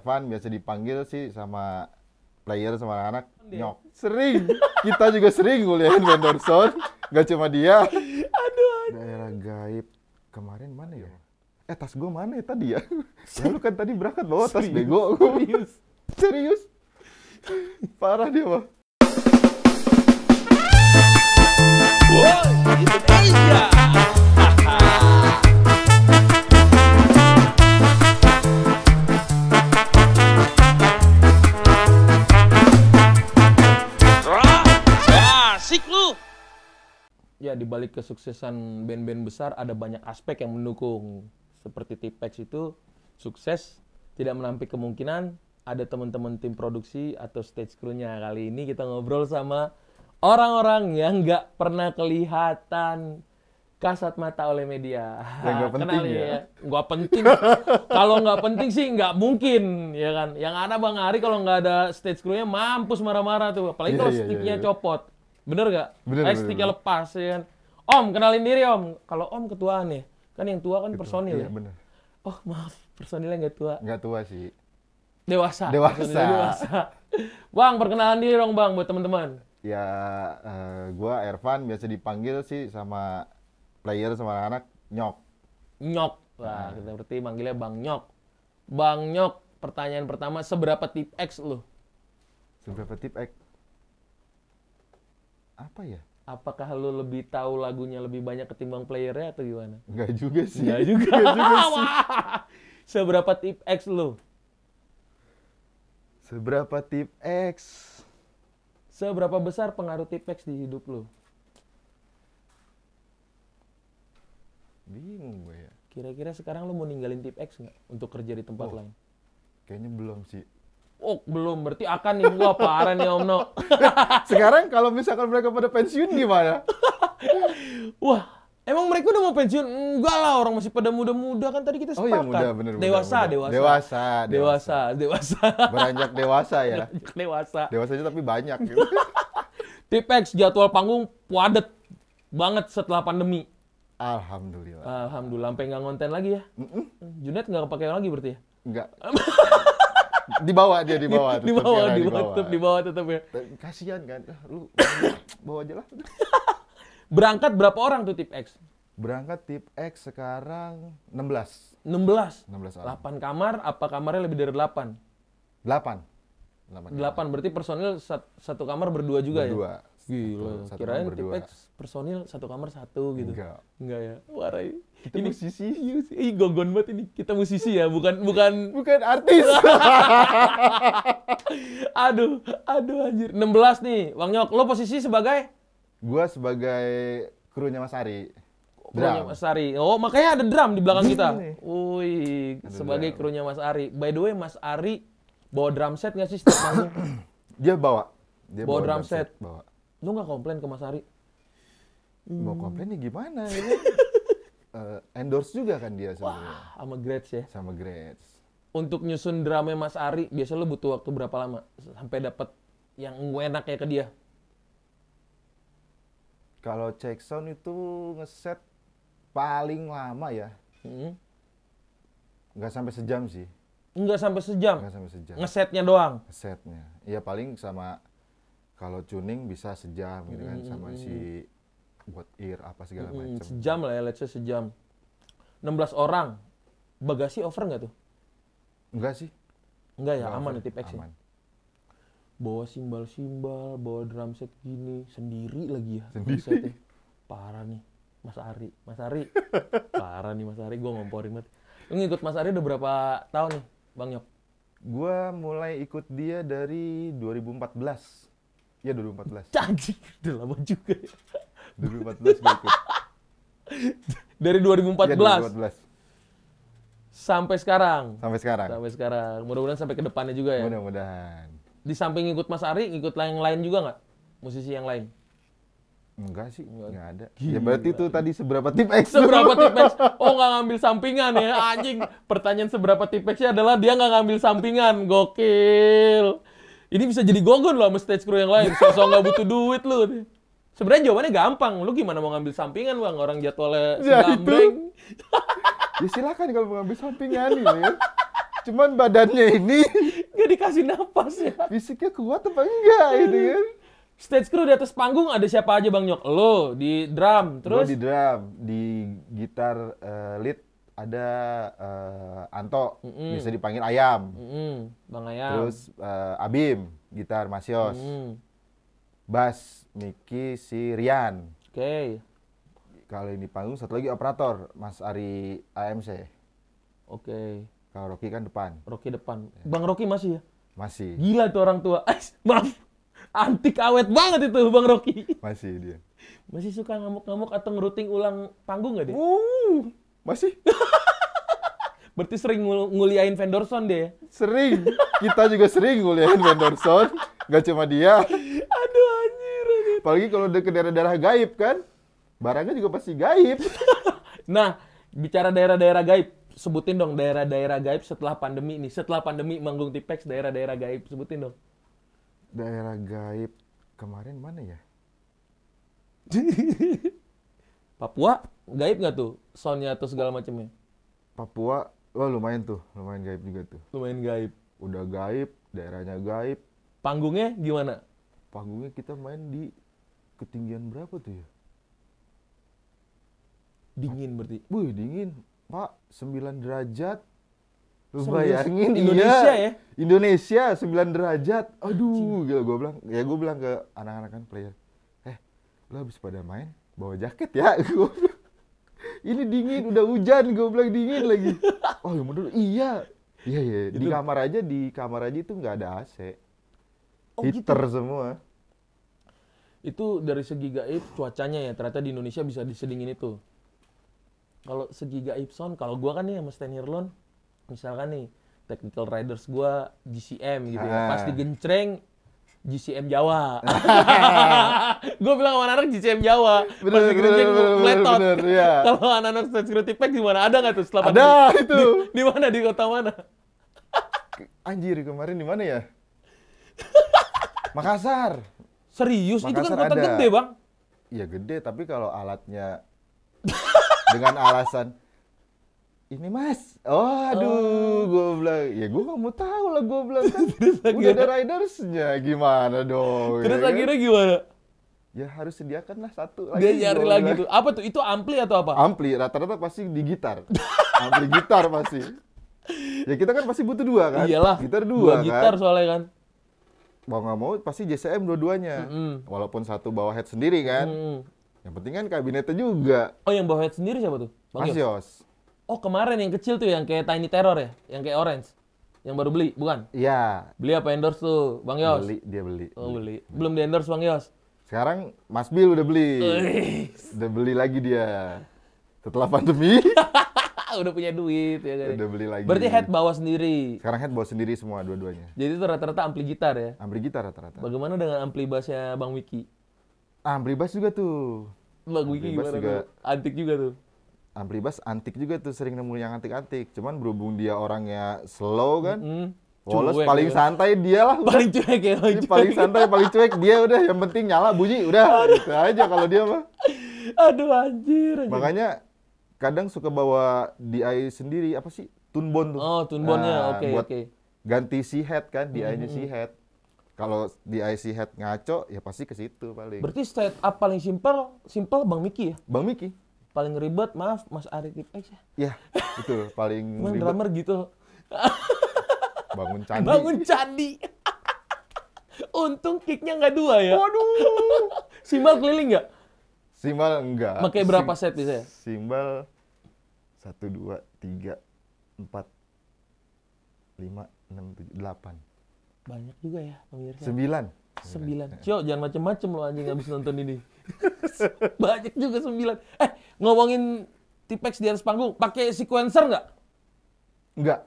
Ervan biasa dipanggil sih sama player sama anak-anak nyok. Sering. Kita juga sering nguliahin Mendorson. Gak cuma dia. Aduh, aduh. Daerah gaib. Kemarin mana ya? Eh tas gue mana ya tadi ya? lu kan tadi berangkat bawa tas bego. Serius. Serius. Parah dia mah. Wow, ya di balik kesuksesan band-band besar ada banyak aspek yang mendukung seperti Tipex itu sukses tidak menampik kemungkinan ada teman-teman tim produksi atau stage crew-nya kali ini kita ngobrol sama orang-orang yang nggak pernah kelihatan kasat mata oleh media. Yang gak penting ya. ya. Gak penting. kalau nggak penting sih nggak mungkin, ya kan. Yang ada Bang Ari kalau nggak ada stage crew-nya mampus marah-marah tuh. Apalagi yeah, kalau yeah, sticknya yeah, yeah. copot. Bener gak? Bener, Ayo sticknya lepas ya kan. Om, kenalin diri om. Kalau om ketuaan ya, kan yang tua kan Ketua, personil iya, ya. Bener. Oh maaf, personilnya nggak tua. Nggak tua sih. Dewasa. Dewasa. dewasa. bang, perkenalan diri dong bang buat teman-teman. Ya, uh, gua Ervan biasa dipanggil sih sama player sama anak-anak nyok. Nyok. Wah, nah. kita berarti manggilnya Bang Nyok. Bang Nyok, pertanyaan pertama, seberapa tip X lu? Seberapa tip X? apa ya? Apakah lu lebih tahu lagunya lebih banyak ketimbang playernya atau gimana? Enggak juga sih. Enggak juga. Enggak juga sih. Seberapa tip X lu? Seberapa tip X? Seberapa besar pengaruh tip X di hidup lu? Bingung gue ya. Kira-kira sekarang lu mau ninggalin tip X nggak untuk kerja di tempat oh, lain? Kayaknya belum sih Oh belum, berarti akan nih gua parah nih Om Sekarang kalau misalkan mereka pada pensiun gimana? Wah, emang mereka udah mau pensiun? Enggak lah, orang masih pada muda-muda kan tadi kita sepakat. Oh iya muda, bener, dewasa, muda, dewasa, dewasa, dewasa, dewasa, dewasa. Beranjak dewasa ya. Beranjak dewasa. Dewasa aja tapi banyak. Tipex jadwal panggung padet banget setelah pandemi. Alhamdulillah. Alhamdulillah, sampai nggak ngonten lagi ya. Mm -mm. Junet nggak kepake lagi berarti ya? Enggak dibawa dia dibawa di, dibawa di dibawa tetap dibawa tetap ya eh, kasihan kan eh, lu bawa aja lah berangkat berapa orang tuh tip X berangkat tip X sekarang 16 16 16 orang. 8 kamar apa kamarnya lebih dari 8 8 8 8 berarti personil satu kamar berdua juga ya? berdua. ya Gila, satu kirain Tipex personil satu kamar satu gitu. Enggak. Enggak ya. Warai. Kita ini musisi. Iya Ih, gogon banget ini. Kita musisi ya, bukan bukan bukan artis. aduh, aduh anjir. 16 nih, wangnya. Nyok. Lo posisi sebagai? Gua sebagai krunya Mas Ari. Krunya Mas Ari. Oh, makanya ada drum di belakang iya kita. Woi, sebagai krunya Mas Ari. By the way, Mas Ari bawa drum set nggak sih setiap Dia bawa. Dia bawa, bawa drum, drum set. set. Bawa lu nggak komplain ke Mas Ari hmm. mau komplain gimana ya uh, endorse juga kan dia sebenarnya sama grades ya sama grades untuk nyusun drama Mas Ari biasa lu butuh waktu berapa lama sampai dapat yang enak ya ke dia kalau check sound itu ngeset paling lama ya hmm. nggak sampai sejam sih nggak sampai sejam nggak sampai sejam ngesetnya doang ngesetnya ya paling sama kalau tuning bisa sejam gitu kan sama si buat ear apa segala macam. Sejam lah ya, let's say sejam. 16 orang. Bagasi over nggak tuh? Enggak sih. Enggak ya, aman ya tip X ya? aman. Bawa simbal-simbal, bawa drum set gini, sendiri lagi ya. Sendiri. Parah nih, Mas Ari. Mas Ari. Parah nih Mas Ari, gua ngomporin banget. Lu ngikut Mas Ari udah berapa tahun nih, Bang Yop? Gue mulai ikut dia dari 2014. Iya 2014. Cacik, udah lama juga ya. 2014 gue ikut. Dari 2014. Ya, 2014. Sampai sekarang. Sampai sekarang. Sampai sekarang. Mudah-mudahan sampai ke depannya juga ya. Mudah-mudahan. Di samping ikut Mas Ari, ikut yang lain juga nggak? Musisi yang lain? Enggak sih, enggak, ada. Ya, Gila. Ya berarti itu tadi seberapa tipex? Seberapa tipex? Oh, nggak ngambil sampingan ya, anjing. Pertanyaan seberapa tipexnya adalah dia nggak ngambil sampingan. Gokil. Ini bisa jadi gonggong loh sama stage crew yang lain. Sosok nggak butuh duit lu. Sebenarnya jawabannya gampang. Lu gimana mau ngambil sampingan bang? Orang jadwalnya ya, itu. ya silakan kalau mau ngambil sampingan ini. Cuman badannya ini nggak dikasih nafas ya. Fisiknya kuat apa enggak Ini. Gitu kan? Stage crew di atas panggung ada siapa aja Bang Nyok? Lo di drum, terus? Lo di drum, di gitar uh, lead ada uh, Anto mm -mm. bisa dipanggil Ayam, mm -mm. Bang Ayam. Terus uh, Abim gitar Masios, mm -mm. bass Miki si Rian. Oke. Okay. Kalau ini panggung satu lagi operator Mas Ari AMC. Oke. Okay. Kalau Rocky kan depan. Rocky depan. Ya. Bang Rocky masih ya? Masih. Gila tuh orang tua. Ais, eh, maaf. Antik awet banget itu Bang Rocky. Masih dia. Masih suka ngamuk-ngamuk atau ngeruting ulang panggung gak dia? Uh masih? Berarti sering ngul nguliain vendorson deh Sering. Kita juga sering nguliain vendorson. Gak cuma dia. Aduh anjir. anjir. Apalagi kalau udah ke daerah-daerah gaib kan. Barangnya juga pasti gaib. nah, bicara daerah-daerah gaib. Sebutin dong daerah-daerah gaib setelah pandemi ini, Setelah pandemi manggung Tipex daerah-daerah gaib. Sebutin dong. Daerah gaib. Kemarin mana ya? Papua gaib nggak tuh soundnya atau segala macamnya? Papua lo lumayan tuh, lumayan gaib juga tuh. Lumayan gaib. Udah gaib, daerahnya gaib. Panggungnya gimana? Panggungnya kita main di ketinggian berapa tuh ya? Dingin berarti. Wih, dingin. Pak, 9 derajat. Lu bayangin iya. Indonesia iya. ya. Indonesia 9 derajat. Aduh, gila gua bilang. Ya gua bilang ke anak-anak kan player. Eh, lu habis pada main bawa jaket ya ini dingin udah hujan gue bilang dingin lagi oh ya dulu iya iya iya di kamar aja di kamar aja itu nggak ada AC oh, heater gitu? semua itu dari segi gaib cuacanya ya ternyata di Indonesia bisa disedingin itu kalau segi gaib sound kalau gue kan nih sama Stan Hirlon misalkan nih technical riders gue GCM gitu ya ah. pas digencreng GCM Jawa. gue bilang sama anak-anak GCM Jawa. Bener, Pas bener, bener, Ya. Kalau anak-anak security pack di Ada nggak tuh? Selama ada di, itu. Di, di mana? Di kota mana? Anjir, kemarin di mana ya? Makassar. Serius? Makassar itu kan kota ada. gede, Bang. Iya gede, tapi kalau alatnya dengan alasan ini mas oh aduh oh. gue bilang ya gue gak mau tahu lah gue bilang kan terus udah ada ridersnya gimana dong ya terus ya akhirnya kan? gimana ya harus sediakan lah satu lagi dia nyari lagi bilang. tuh apa tuh itu ampli atau apa ampli rata-rata pasti di gitar ampli gitar pasti ya kita kan pasti butuh dua kan iyalah gitar dua, dua kan? gitar soalnya kan mau nggak mau pasti JCM dua-duanya mm -hmm. walaupun satu bawa head sendiri kan mm -hmm. yang penting kan kabinetnya juga oh yang bawa head sendiri siapa tuh Bang Mas Yos Oh kemarin yang kecil tuh yang kayak Tiny Terror ya, yang kayak Orange, yang baru beli, bukan? Iya. Beli apa endorse tuh, Bang Yos? Beli, dia beli. Oh beli. beli. Belum di endorse Bang Yos. Sekarang Mas Bill udah beli. udah beli lagi dia. Setelah pandemi. udah punya duit ya kan. Udah beli lagi. Berarti head bawa sendiri. Sekarang head bawa sendiri semua dua-duanya. Jadi itu rata-rata ampli gitar ya. Ampli gitar rata-rata. Bagaimana dengan ampli bassnya Bang Wiki? ampli bass juga tuh. Bang Wiki gimana juga. Antik juga tuh bas antik juga tuh sering nemu yang antik-antik. Cuman berhubung dia orangnya slow kan, mm -hmm. Wallace cuek, ya. paling ya. santai dia lah paling cuek ya paling, cuek. paling santai paling cuek dia udah yang penting nyala bunyi udah itu aja kalau dia mah aduh anjir, anjir makanya kadang suka bawa DI sendiri apa sih tunbon tuh oh tunbonnya nah, oke okay, oke okay. ganti si head kan DI-nya si head kalau di si head ngaco ya pasti ke situ paling. Berarti setup paling simpel simpel Bang Miki ya? Bang Miki paling ribet maaf Mas Arif X eh, ya. Iya, itu paling Mas ribet. drummer gitu. Bangun candi. Bangun candi. Untung kicknya nggak dua ya. Waduh. Simbal keliling nggak? Simbal enggak. Pakai berapa Sim set bisa ya? Simbal satu dua tiga empat lima enam tujuh delapan. Banyak juga ya pemirsa. Sembilan sembilan, Cio, jangan macem-macem lo anjing habis nonton ini. Banyak juga sembilan, Eh, ngomongin Tipex di atas panggung, pakai sequencer nggak? Nggak.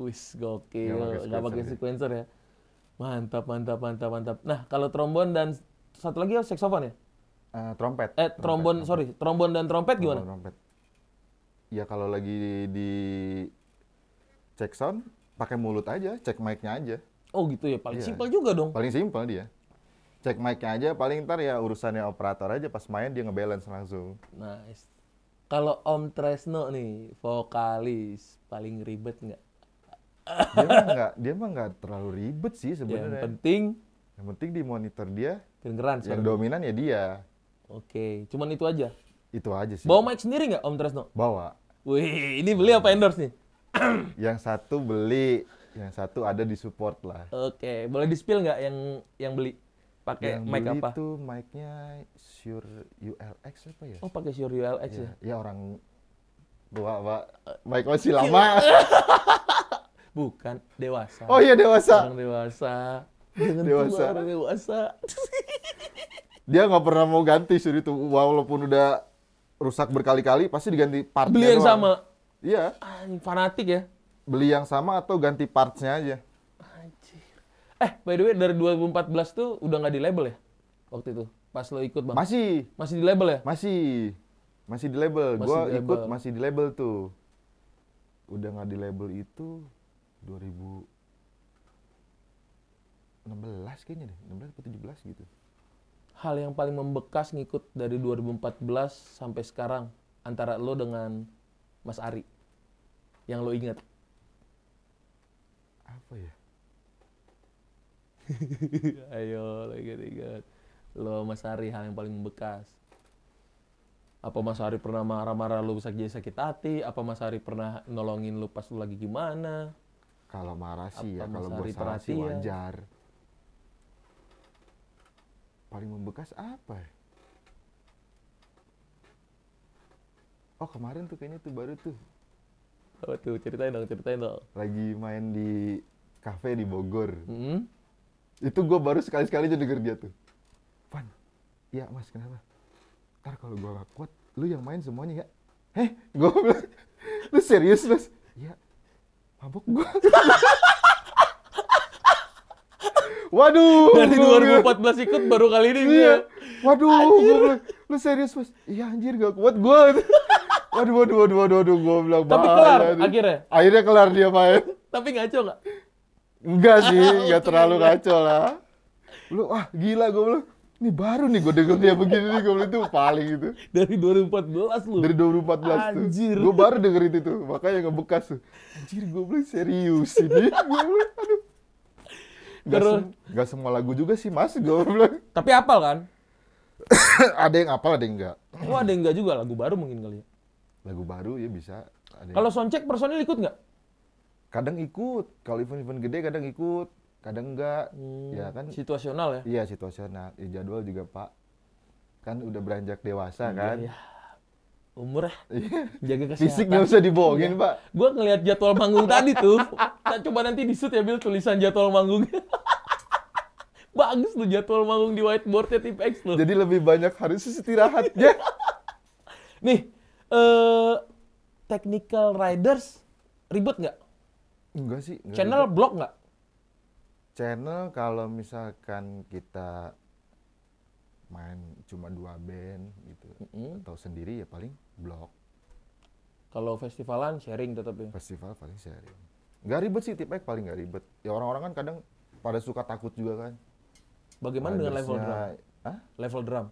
Wis, gokil. Nggak pakai ya. sequencer ya. Mantap, mantap, mantap, mantap. Nah, kalau trombon dan satu lagi ya saxophone ya? Uh, trompet. Eh, trombon, trompet. sorry. Trombon dan trompet gimana? Trompet. Ya kalau lagi di, di cek sound, pakai mulut aja, cek mic-nya aja. Oh gitu ya, paling yeah. simpel juga dong. Paling simpel dia. Cek mic-nya aja, paling ntar ya urusannya operator aja pas main dia ngebalance langsung. Nice. Kalau Om Tresno nih, vokalis, paling ribet nggak? Dia mah nggak, dia mah nggak terlalu ribet sih sebenarnya. Yang penting, yang penting dimonitor monitor dia. Kedengeran. Yang dominan ya dia. Oke, okay. cuman itu aja. Itu aja sih. Bawa mic sendiri nggak Om Tresno? Bawa. Wih, ini beli apa endorse nih? yang satu beli, yang satu ada di support lah. Oke, okay. boleh di spill nggak yang yang beli? Pakai mic beli apa? Yang itu mic-nya ULX apa ya? Oh, pakai Sure ULX ya. Ya, ya orang tua, Pak. Eh, mic masih lama. Bukan dewasa. Oh iya dewasa. Orang dewasa. dengan dewasa. Tua, orang dewasa. Dia nggak pernah mau ganti sure itu walaupun udah rusak berkali-kali pasti diganti part Beli yang doang. sama. Iya. Ah, fanatik ya beli yang sama atau ganti partsnya aja. Eh, by the way dari 2014 tuh udah nggak di label ya? Waktu itu pas lo ikut bang? Masih. Masih di label ya? Masih. Masih di label. Masih gua di label. ikut masih di label tuh. Udah nggak di label itu 2000 16 kayaknya deh, 16 atau 17 gitu. Hal yang paling membekas ngikut dari 2014 sampai sekarang antara lo dengan Mas Ari yang lo inget apa ya ayo lagi ingat lo Mas Ari hal yang paling bekas apa Mas Ari pernah marah-marah lu jadi sakit hati apa Mas Ari pernah nolongin lo pas lu lagi gimana kalau marah sih ya, apa ya kalau gue salah sih wajar paling membekas apa ya oh kemarin tuh kayaknya tuh baru tuh apa tuh? Ceritain dong, ceritain dong. Lagi main di kafe di Bogor. Mm -hmm. Itu gue baru sekali-sekali aja denger dia tuh. Pan, iya mas kenapa? Ntar kalau gue gak kuat, lu yang main semuanya ya? Heh, gue bilang, lu serius mas? Iya, mabuk gue. Waduh. Dari 2014 ikut baru kali ini. Iya. Waduh, gue lu serius mas? Iya anjir gak kuat gue. Waduh, waduh, waduh, waduh, waduh, gue bilang Tapi kelar aduh. akhirnya. Akhirnya kelar dia main. Tapi ngaco nggak? Enggak sih, enggak terlalu ngaco lah. Lu, wah gila gue bilang. Ini baru nih gue denger dia begini nih gue itu paling itu. Dari 2014 lu. Dari 2014 Anjir. tuh. Gue baru denger itu tuh, makanya ngebekas tuh. Anjir gue bilang serius ini. Gue bilang aduh. Gak, gak semua lagu juga sih mas gue bilang. Tapi apal kan? ada yang apal ada yang enggak. Oh ada yang enggak juga lagu baru mungkin kali ya lagu baru ya bisa. Kalau soncek personil ikut nggak? Kadang ikut, kalau event-event gede kadang ikut, kadang enggak. Hmm, ya kan situasional ya? Iya, situasional. Ya, jadwal juga, Pak. Kan udah beranjak dewasa hmm, kan. Iya. Umur ya. Iya. Jaga kesehatan. Fisik nggak usah dibohongin, iya. Pak. gue ngelihat jadwal manggung tadi tuh. Kita coba nanti di shoot ya, Bil, tulisan jadwal manggungnya. Bagus tuh jadwal manggung di whiteboardnya tipe X tuh. Jadi lebih banyak harus istirahatnya. Nih, uh, technical riders ribet nggak? Enggak sih. Enggak channel ribet. block nggak? Channel kalau misalkan kita main cuma dua band gitu mm -hmm. atau sendiri ya paling blok. Kalau festivalan sharing tetap ya. Festival paling sharing. Gak ribet sih tipek paling gak ribet. Ya orang-orang kan kadang pada suka takut juga kan. Bagaimana dengan level drum? Hah? Level drum.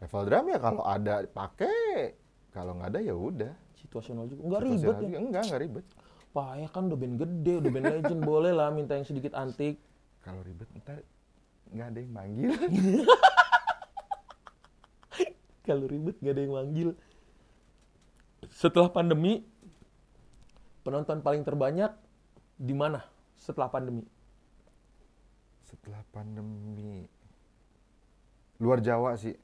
Level drum ya kalau ada pakai kalau nggak ada ya udah. Situasional juga. nggak ribet ya? Juga. Enggak, enggak ribet. ya kan udah band gede, udah band legend, boleh lah minta yang sedikit antik. Kalau ribet ntar nggak ada yang manggil. Kalau ribet nggak ada yang manggil. Setelah pandemi, penonton paling terbanyak di mana setelah pandemi? Setelah pandemi, luar Jawa sih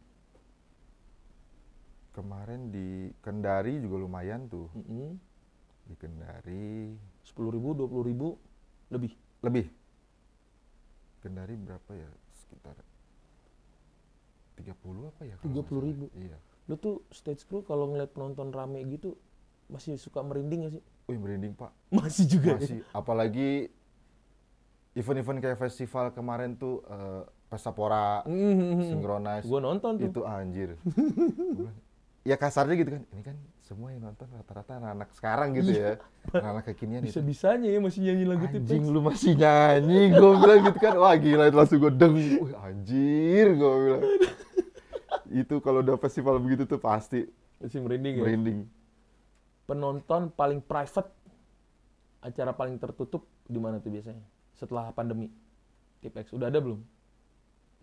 kemarin di Kendari juga lumayan tuh. Mm -hmm. Di Kendari. Sepuluh ribu, dua puluh ribu, lebih. Lebih. Kendari berapa ya? Sekitar tiga puluh apa ya? Tiga puluh ribu. Iya. Lu tuh stage crew kalau ngeliat penonton rame gitu masih suka merinding gak sih? Wih merinding pak. Masih juga. Ya? Masih. Ya? Apalagi event-event kayak festival kemarin tuh uh, Pesta Pora, mm -hmm. Synchronize. Gua nonton tuh. Itu anjir. ya kasarnya gitu kan ini kan semua yang nonton rata-rata anak-anak sekarang gitu iya. ya anak-anak kekinian bisa bisanya ya masih nyanyi lagu anjing lu masih nyanyi gue bilang gitu kan wah gila itu langsung gue deng Wih, anjir gue bilang itu kalau udah festival begitu tuh pasti masih merinding ya? merinding ya? penonton paling private acara paling tertutup di mana tuh biasanya setelah pandemi tipex udah ada belum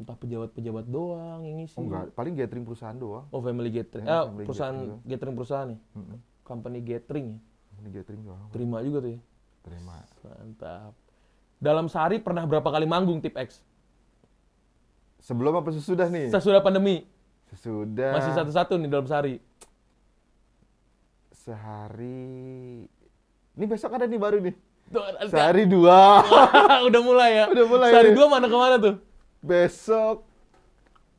entah pejabat-pejabat doang ini sih. Oh, enggak, paling gathering perusahaan doang. Oh, family gathering. Eh, family ah, perusahaan gathering, gathering perusahaan nih. Mm -hmm. Company gathering ya. Company gathering doang. Terima juga tuh ya. Terima. Mantap. Dalam sehari pernah berapa kali manggung tip X? Sebelum apa sesudah nih? Sesudah pandemi. Sesudah. Masih satu-satu nih dalam sehari. Sehari. Ini besok ada nih baru nih. sehari dua. Udah mulai ya. Udah mulai. Sehari ya. dua mana kemana tuh? besok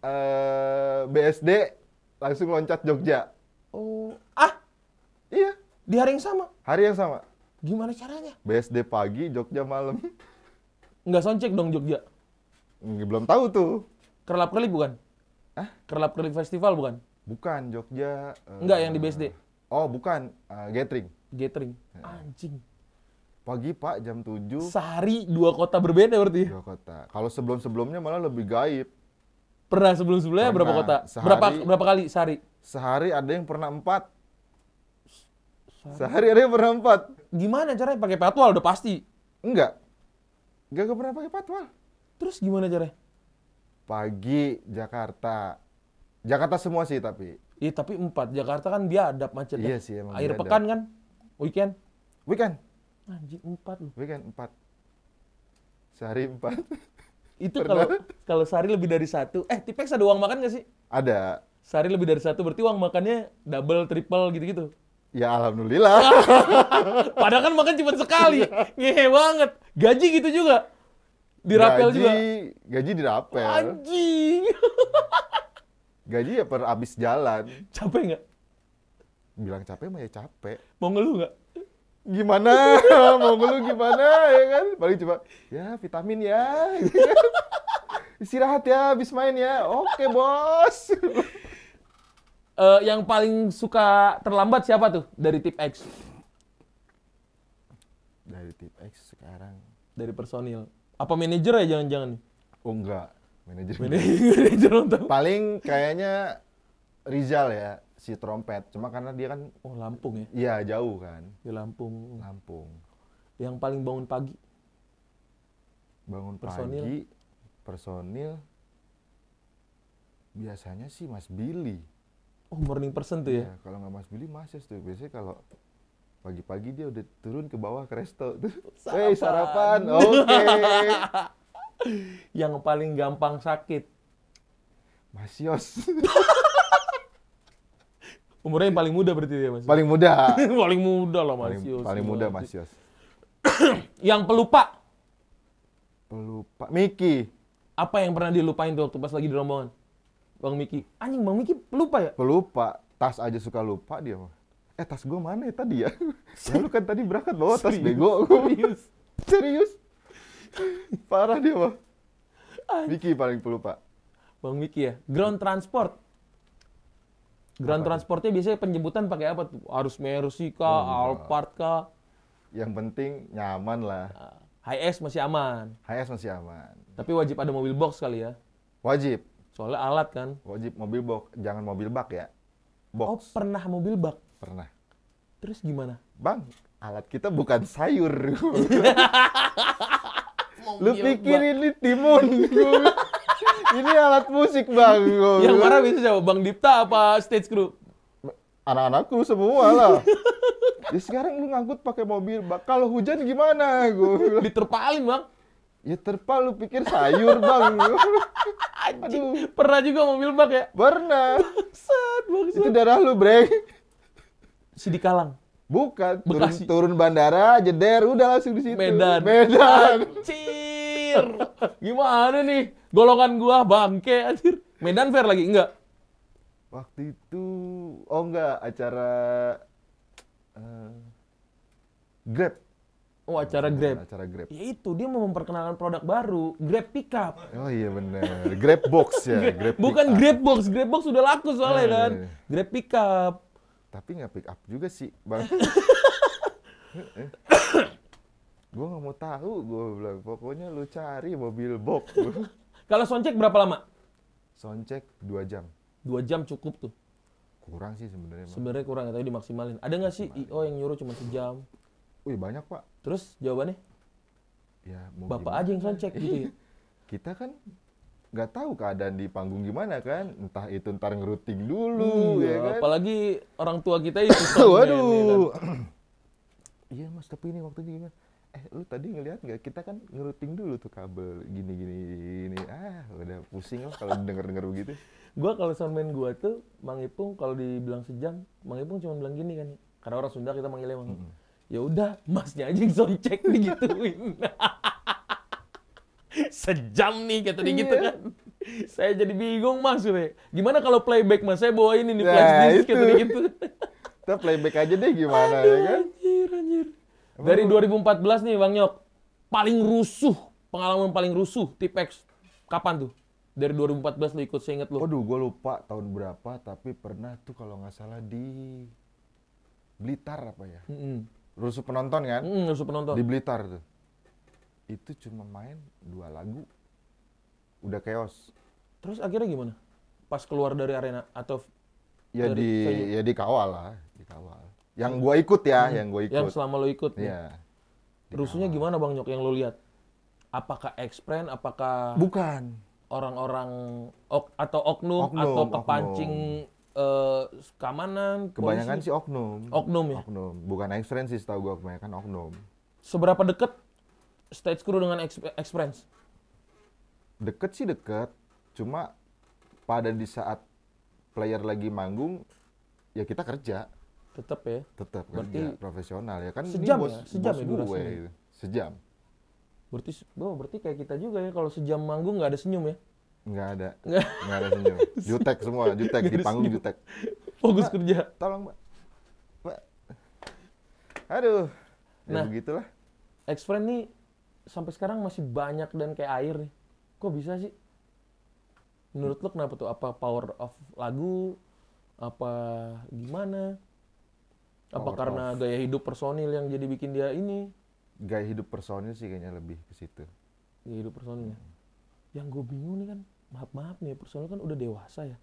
uh, eh, BSD langsung loncat Jogja. Oh, ah, iya. Di hari yang sama? Hari yang sama. Gimana caranya? BSD pagi, Jogja malam. Enggak soncek dong Jogja? Nggak, belum tahu tuh. Kerlap kerlip bukan? Ah Kerlap kerlip festival bukan? Bukan, Jogja. Uh, Enggak yang di BSD. Eh, oh, bukan. Uh, gathering. Gathering. Anjing. Pagi pak jam 7. Sehari dua kota berbeda berarti ya? Dua kota. Kalau sebelum-sebelumnya malah lebih gaib. Pernah sebelum-sebelumnya berapa kota? Sehari, berapa berapa kali sehari? Sehari ada yang pernah empat. Sehari, sehari ada yang pernah empat. Gimana caranya pakai patwal udah pasti? Enggak. Enggak pernah pakai patwal. Terus gimana caranya? Pagi Jakarta. Jakarta semua sih tapi. Iya tapi empat. Jakarta kan dia biadab macetnya. Iya sih emang Air pekan kan? Weekend. Weekend anjing empat loh weekend empat sehari empat itu kalau kalau sehari lebih dari satu eh tipek ada uang makan gak sih ada sehari lebih dari satu berarti uang makannya double triple gitu gitu Ya alhamdulillah. Padahal kan makan cuma sekali. Ngehe banget. Gaji gitu juga. Dirapel gaji, juga. Gaji dirapel. Anjing. gaji ya per abis jalan. Capek nggak? Bilang capek mah ya capek. Mau ngeluh nggak? gimana mau ngeluh gimana ya kan paling coba ya vitamin ya istirahat ya habis main ya oke bos uh, yang paling suka terlambat siapa tuh dari tip X dari tip X sekarang dari personil apa manajer ya jangan-jangan oh enggak manajer manajer paling kayaknya Rizal ya si trompet. Cuma karena dia kan oh Lampung ya. Iya, jauh kan. Di Lampung. Lampung. Yang paling bangun pagi. Bangun personil. pagi personil biasanya sih Mas Billy. Oh, morning person tuh ya. ya kalau nggak Mas Billy, Mas tuh. Biasanya kalau pagi-pagi dia udah turun ke bawah ke resto tuh. Sarapan. Hey, sarapan. Oke. Okay. Yang paling gampang sakit. Masios. Umurnya yang paling muda berarti ya Mas. Paling muda. paling muda loh Mas paling, Yos. Paling muda Mas Yos. yang pelupa. Pelupa. Miki. Apa yang pernah dilupain tuh waktu pas lagi di rombongan? Bang Miki. Anjing Bang Miki pelupa ya? Pelupa. Tas aja suka lupa dia mah. Eh tas gua mana ya tadi ya? ya lu kan tadi berangkat bawa tas Serius? bego. Serius. Serius. Parah dia mah. Miki paling pelupa. Bang Miki ya. Ground transport. Grand transportnya biasanya penjemputan pakai apa tuh? Arus Mercy kah, oh, Alphard kah? Yang penting nyaman lah. HS nah, masih aman. HS masih aman. Tapi wajib ada mobil box kali ya? Wajib. Soalnya alat kan. Wajib mobil box, jangan mobil bak ya. Box. Oh, pernah mobil bak? Pernah. Terus gimana? Bang, alat kita bukan sayur. lu pikirin ini timun. ini alat musik bang. Yang marah bisa siapa? Bang Dipta apa stage crew? Anak-anakku semua lah. ya sekarang lu ngangkut pakai mobil, kalau hujan gimana? Gue diterpalin bang. Ya terpal lu pikir sayur bang. Aduh. Pernah juga mobil bang ya? Pernah. Sad bang. Itu darah lu, Breng. Sidikalang. Bukan, turun, turun bandara, jeder, udah langsung di situ. Medan. Medan. Cik anjir. Gimana nih? Golongan gua bangke anjir. Medan Fair lagi enggak? Waktu itu oh enggak acara uh, Grab. Oh, acara oh, Grab. Acara Grab. Ya itu dia mau memperkenalkan produk baru, Grab Pickup. Oh iya benar. Grab Box ya, Grab. Bukan Grab Box, Grab Box sudah laku soalnya dan iya, kan. Iya, iya, Grab Pickup. Tapi nggak pick up juga sih, Bang. Eh, eh gue nggak mau tahu gue bilang pokoknya lu cari mobil box kalau soncek berapa lama soncek dua jam dua jam cukup tuh kurang sih sebenarnya sebenarnya kurang ya tapi dimaksimalin ada nggak sih io yang nyuruh cuma sejam wih banyak pak terus jawabannya ya mau bapak gimana? aja yang soncek gitu ya kita kan nggak tahu keadaan di panggung gimana kan entah itu ntar ngeruting dulu hmm, ya kan apalagi orang tua kita itu ya kan? waduh iya mas tapi ini waktu gimana eh lu tadi ngelihat nggak kita kan ngeruting dulu tuh kabel gini gini ini ah udah pusing lah kalau denger denger begitu gua kalau soundman gua tuh mang ipung kalau dibilang sejam mang ipung cuma bilang gini kan karena orang sunda kita manggilnya mang mm-hmm. ya udah masnya aja yang sound check digituin sejam nih kata dia gitu iya. kan saya jadi bingung mas gitu ya. gimana kalau playback mas saya bawa ini nih flash disk kata gitu kita playback aja deh gimana ya Aduh, ya kan anjir anjir dari 2014 nih Bang Nyok, paling rusuh, pengalaman paling rusuh Tipex kapan tuh? Dari 2014 lu ikut seinget lu. Waduh, gue lupa tahun berapa, tapi pernah tuh kalau nggak salah di Blitar apa ya? Mm -hmm. Rusuh penonton kan? Mm, rusuh penonton. Di Blitar tuh. Itu cuma main dua lagu. Udah chaos. Terus akhirnya gimana? Pas keluar dari arena atau ya di venue? ya dikawal lah, dikawal. Yang gue ikut ya, hmm. yang gue ikut. Yang selama lo ikut. ya. Yeah. Rusuhnya iya. gimana Bang Nyok yang lo lihat? Apakah ekspren, apakah Bukan. Orang-orang ok, atau oknum, oknum atau kepancing oknum. Uh, eh, keamanan kebanyakan sih oknum oknum ya oknum bukan ekspren sih setahu gua kebanyakan oknum seberapa deket stage crew dengan ekspren deket sih deket cuma pada di saat player lagi manggung ya kita kerja Tetap ya. Tetap kan, Berarti ya. profesional ya kan sejam ini bos, ya? sejam bos ya gue gitu. Sejam. Berarti oh, berarti kayak kita juga ya kalau sejam manggung nggak ada senyum ya? Nggak ada. Nggak ada senyum. Jutek semua, jutek di panggung jutek. Fokus Ma, kerja. Tolong, Mbak. Mbak. Aduh. Ya nah, begitulah. Ex-friend nih sampai sekarang masih banyak dan kayak air nih. Kok bisa sih? Menurut lo kenapa tuh? Apa power of lagu? Apa gimana? Apa karena of. gaya hidup personil yang jadi bikin dia ini? Gaya hidup personil sih kayaknya lebih ke situ. Gaya hidup personil. Hmm. Yang gue bingung nih kan, maaf maaf nih personil kan udah dewasa ya.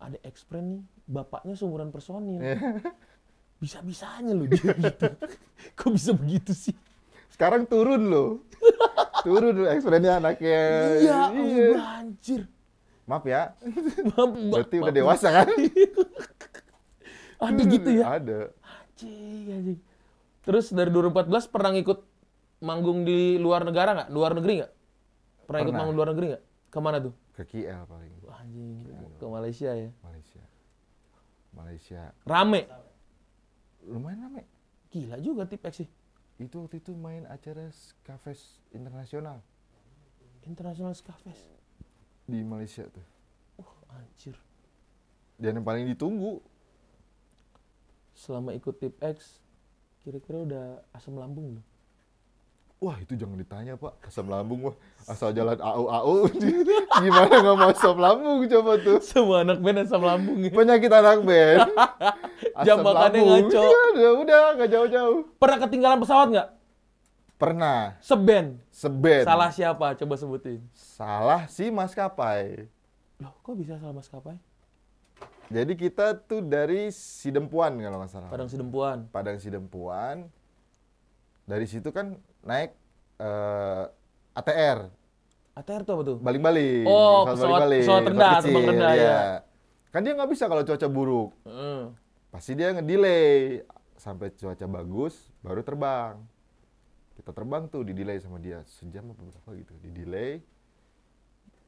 Ada ekspren nih, bapaknya seumuran personil. Iya. Bisa-bisanya loh dia gitu. Kok bisa begitu sih? Sekarang turun loh. turun loh eksprennya anaknya. Iya, iya. anjir maaf ya. Berarti udah dewasa maaf. kan? ada gitu ya? Ada anjing anjing terus dari 2014 pernah ikut manggung di luar negara nggak luar negeri nggak pernah, pernah, ikut manggung luar negeri nggak kemana tuh ke KL paling Wah, anjing KL. ke Malaysia ya Malaysia Malaysia rame lumayan rame gila juga X sih itu waktu itu main acara Skafes internasional internasional Skafes? di Malaysia tuh uh anjir dan yang paling ditunggu selama ikut tip X kira-kira udah asam lambung belum? Wah itu jangan ditanya pak, asam lambung wah asal jalan AU AU gimana nggak mau asam lambung coba tuh? Semua anak band asam lambung. Ya? Penyakit anak band. Jam makannya ngaco. Ya, udah udah nggak jauh-jauh. Pernah ketinggalan pesawat nggak? Pernah. Seben. Seben. Salah siapa? Coba sebutin. Salah si maskapai. Loh, kok bisa salah maskapai? Jadi kita tuh dari Sidempuan kalau nggak salah. Padang Sidempuan. Padang Sidempuan. Dari situ kan naik uh, eh, ATR. ATR tuh apa tuh? Baling-baling. Oh, pesawat, baling -baling. pesawat rendah, kecil, rendah ya. Kan dia nggak bisa kalau cuaca buruk. Mm. Pasti dia ngedelay sampai cuaca bagus baru terbang. Kita terbang tuh di delay sama dia sejam apa berapa gitu, di delay.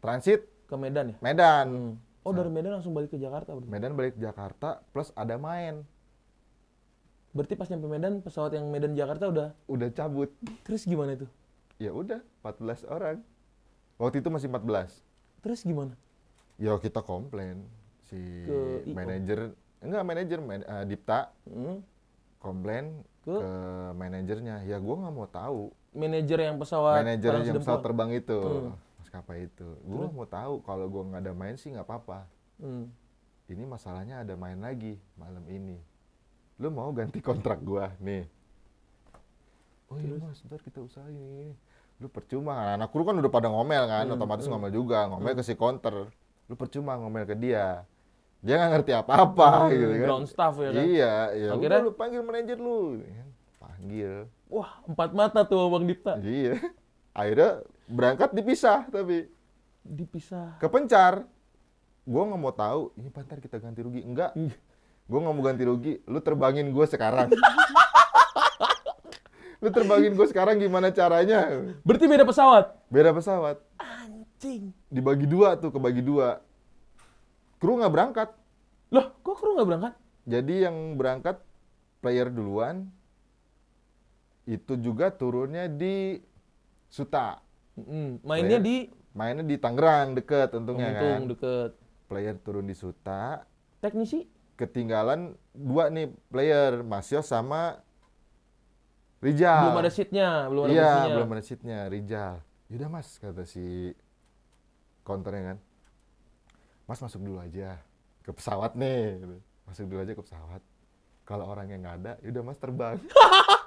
Transit ke Medan ya? Medan. Mm Oh dari Medan langsung balik ke Jakarta berarti? Medan balik ke Jakarta, plus ada main. Berarti pas nyampe Medan, pesawat yang Medan Jakarta udah? Udah cabut. Terus gimana itu? Ya udah, 14 orang. Waktu itu masih 14. Terus gimana? Ya kita komplain si manajer, enggak manajer, man, uh, Dipta. Hmm? Komplain ke, ke manajernya. Ya gue nggak mau tahu. Manajer yang pesawat? Manajer yang pesawat terbang itu. Hmm maskapai itu gue mau tahu kalau gue nggak ada main sih nggak apa-apa hmm. ini masalahnya ada main lagi malam ini lu mau ganti kontrak gue nih oh iya mas sebentar kita usahain lu percuma anak anak lu kan udah pada ngomel kan hmm. otomatis hmm. ngomel juga ngomel hmm. ke si counter lu percuma ngomel ke dia dia nggak ngerti apa-apa hmm, gitu kan ground staff ya kan iya iya akhirnya lu panggil manajer lu iya, panggil wah empat mata tuh bang Dipta iya akhirnya berangkat dipisah tapi dipisah kepencar gue nggak mau tahu ini pantar kita ganti rugi enggak iya. gue nggak mau ganti rugi lu terbangin gue sekarang lu terbangin gue sekarang gimana caranya berarti beda pesawat beda pesawat anjing dibagi dua tuh kebagi dua kru nggak berangkat loh kok kru nggak berangkat jadi yang berangkat player duluan itu juga turunnya di Suta Mm, mainnya player, di mainnya di Tangerang deket untungnya untung, kan. deket. Player turun di Suta. Teknisi ketinggalan dua nih player Masio sama Rijal. Belum ada seatnya, belum ada Iya, belum ada seatnya Rijal. Yaudah mas kata si konternya kan. Mas masuk dulu aja ke pesawat nih. Gitu. Masuk dulu aja ke pesawat. Kalau orangnya nggak ada, yaudah mas terbang.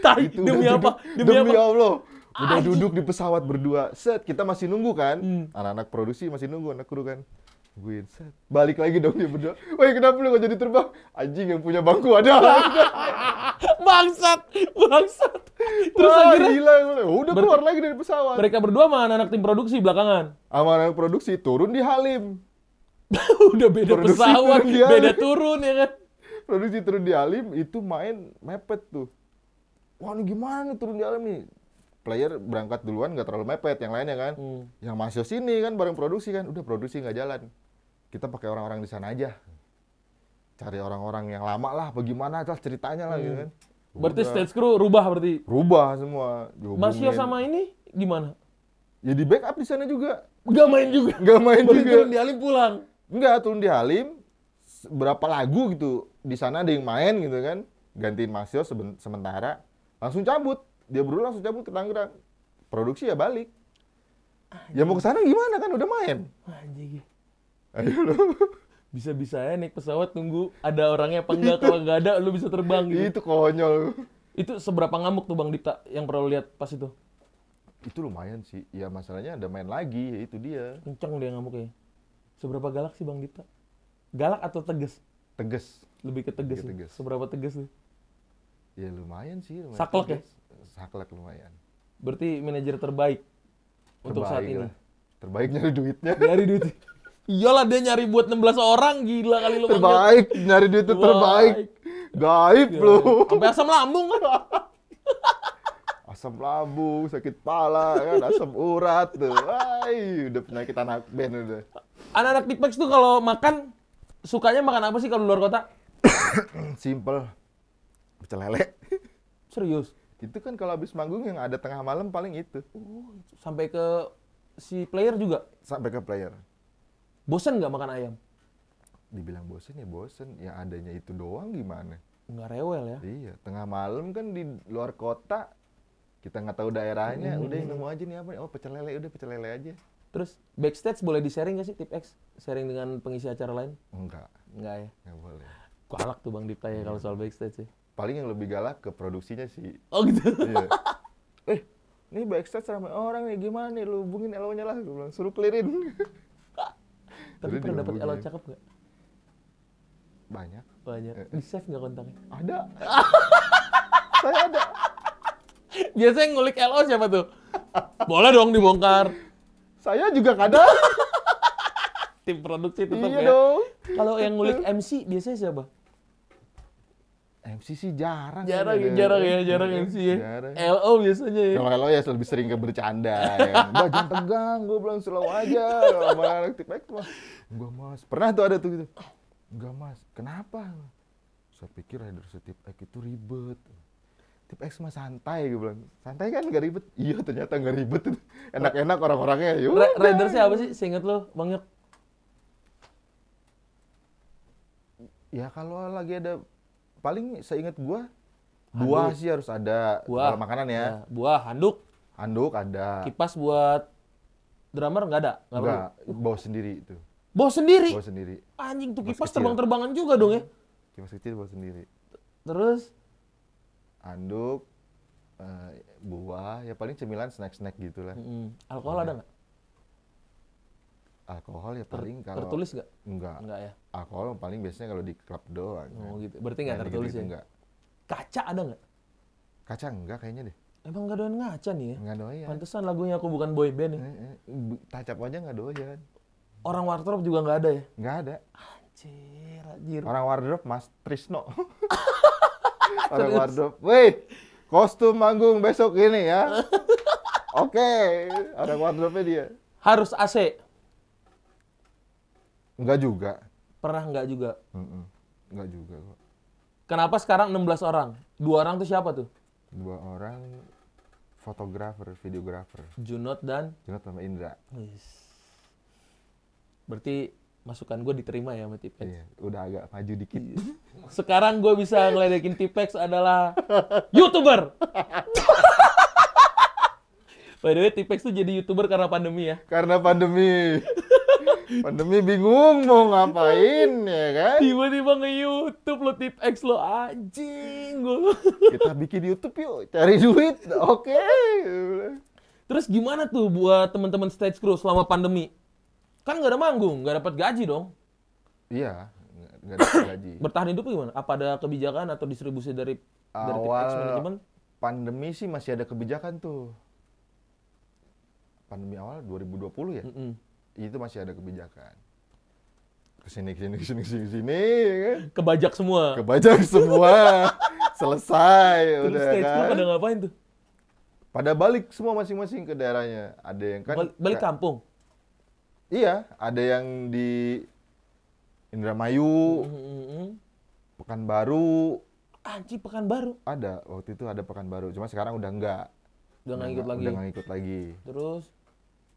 Tai, gitu, demi apa? Demi, demi apa? Allah. Udah Aji. duduk di pesawat berdua. Set, kita masih nunggu kan? Hmm. Anak-anak hmm. produksi masih nunggu, anak kru kan. Gue set. Balik lagi dong dia berdua. Woi, kenapa lu gak jadi terbang? Anjing yang punya bangku ada. bangsat, bangsat. Terus Wah, akhirnya gila, oh, udah keluar lagi dari pesawat. Mereka berdua sama anak-anak tim produksi belakangan. Sama anak produksi turun di Halim. udah beda produksi pesawat, turun beda turun ya kan. Produksi turun di Halim itu main mepet tuh wah ini gimana nih turun di alam nih player berangkat duluan nggak terlalu mepet yang lainnya kan hmm. yang masuk sini kan bareng produksi kan udah produksi nggak jalan kita pakai orang-orang di sana aja cari orang-orang yang lama lah bagaimana atas ceritanya lah gitu hmm. gitu kan udah. berarti stage crew rubah berarti rubah semua Masih sama ini gimana ya di backup di sana juga nggak main juga nggak main berarti juga turun di alim pulang nggak turun di alim berapa lagu gitu di sana ada yang main gitu kan gantiin Masio sementara langsung cabut dia berulang langsung cabut ke Tangerang produksi ya balik Anjir. Ah, ya mau ke sana gimana kan udah main ayo lo bisa-bisa ya naik pesawat tunggu ada orangnya apa enggak kalau enggak ada lu bisa terbang gitu. itu konyol itu seberapa ngamuk tuh Bang Dipta yang perlu lihat pas itu itu lumayan sih ya masalahnya ada main lagi ya itu dia kenceng dia ngamuknya seberapa galak sih Bang Dipta galak atau tegas tegas lebih ke tegas, tegas. seberapa tegas tuh Ya lumayan sih. Lumayan saklek ya? Saklek lumayan. Berarti manajer terbaik, terbaik untuk saat ini. Lah. Terbaik nyari duitnya. Nyari duit. Iyalah dia nyari buat 16 orang gila kali lu. Terbaik, manggil. nyari duit itu terbaik. Gaib lu. Sampai asam lambung kan. asam lambung, sakit pala kan, asam urat tuh. Ay, udah penyakit anak band udah. Anak-anak tipex tuh kalau makan sukanya makan apa sih kalau luar kota? Simple pecel lele. Serius? Itu kan kalau habis manggung yang ada tengah malam paling itu. Oh, sampai ke si player juga? Sampai ke player. Bosen nggak makan ayam? Dibilang bosen ya bosen. Ya adanya itu doang gimana? Nggak rewel ya? Iya. Tengah malam kan di luar kota, kita nggak tahu daerahnya. Hmm. Udah nemu aja nih apa nih? Oh pecel lele, udah pecel lele aja. Terus backstage boleh di-sharing nggak sih tip X? Sharing dengan pengisi acara lain? Enggak. Enggak ya? Enggak boleh. Kualak tuh Bang Dipta ya kalau soal backstage sih. Ya paling yang lebih galak ke produksinya sih oh gitu iya. eh ini backstage ramai orang nih gimana nih lu hubungin elo nya lah gue bilang suruh clearin tapi pernah dapat elo cakep gak banyak banyak eh, eh. di save nggak kontaknya ada saya ada biasanya ngulik elo siapa tuh boleh dong dibongkar saya juga kadang tim produksi tetap iya ya. dong kalau yang ngulik MC biasanya siapa MC sih jarang. Jarang, kan, jarang ya, jarang MC ya. Jarang. Ya, ya ya. LO biasanya ya. Kalau LO ya lebih sering ke bercanda. ya. Mbak jangan tegang, gue bilang slow aja. Sama anak tiktok mah. Enggak mas, pernah tuh ada tuh gitu. Enggak mas, kenapa? Saya pikir rider setiap X itu ribet. Tip X mah santai gue bilang. Santai kan gak ribet. Iya ternyata gak ribet. Enak-enak orang-orangnya. rider sih apa sih? Seinget lo, Bang Yuk. Ya kalau lagi ada paling seingat gua handuk. buah sih harus ada buah makanan ya. ya. Buah, handuk. Handuk ada. Kipas buat drummer nggak ada? Nggak perlu. Bawa sendiri itu. Bawa sendiri? Bawa sendiri. Anjing tuh kipas terbang-terbangan juga dong ya? Kipas kecil bawa sendiri. Terus? Handuk, uh, buah, ya paling cemilan snack-snack gitu lah. -hmm. Alkohol ada nggak? alkohol ya paling kalau tertulis nggak enggak enggak ya alkohol paling biasanya kalau di klub doang ya. oh gitu berarti nggak tertulis gitu, ya enggak. kaca ada nggak kaca enggak kayaknya deh emang nggak doyan ngaca nih ya nggak doyan pantesan lagunya aku bukan boy band ya eh, eh, tacap aja nggak doyan orang wardrobe juga nggak ada ya nggak ada anjir anjir orang wardrobe mas Trisno orang wardrobe wait, kostum manggung besok ini ya oke okay. orang wardrobe dia harus AC Enggak juga. Pernah enggak juga? Mm-mm. Enggak juga kok. Kenapa sekarang 16 orang? Dua orang tuh siapa tuh? Dua orang fotografer, videografer. Junot dan? Junot sama Indra. Yes. Berarti masukan gue diterima ya sama Tipex. Iya, udah agak maju dikit. Iya. Sekarang gue bisa ngeledekin Tipex adalah YouTuber. By the way, Tipex tuh jadi YouTuber karena pandemi ya? Karena pandemi pandemi bingung mau ngapain ya kan tiba-tiba nge YouTube lo tip X lo anjing gue kita bikin YouTube yuk cari duit oke okay. terus gimana tuh buat teman-teman stage crew selama pandemi kan nggak ada manggung nggak dapat gaji dong iya nggak dapat gaji bertahan hidup gimana apa ada kebijakan atau distribusi dari awal dari tip X pandemi sih masih ada kebijakan tuh pandemi awal 2020 ya mm -mm itu masih ada kebijakan kesini kesini kesini kesini kesini ya kan? kebajak semua kebajak semua selesai Terus udah stage kan pada ngapain tuh pada balik semua masing-masing ke daerahnya ada yang kan balik, balik kampung iya ada yang di Indramayu mm-hmm. Pekanbaru anci Pekanbaru ada waktu itu ada Pekanbaru cuma sekarang udah enggak udah nggak ikut lagi udah nggak ikut lagi terus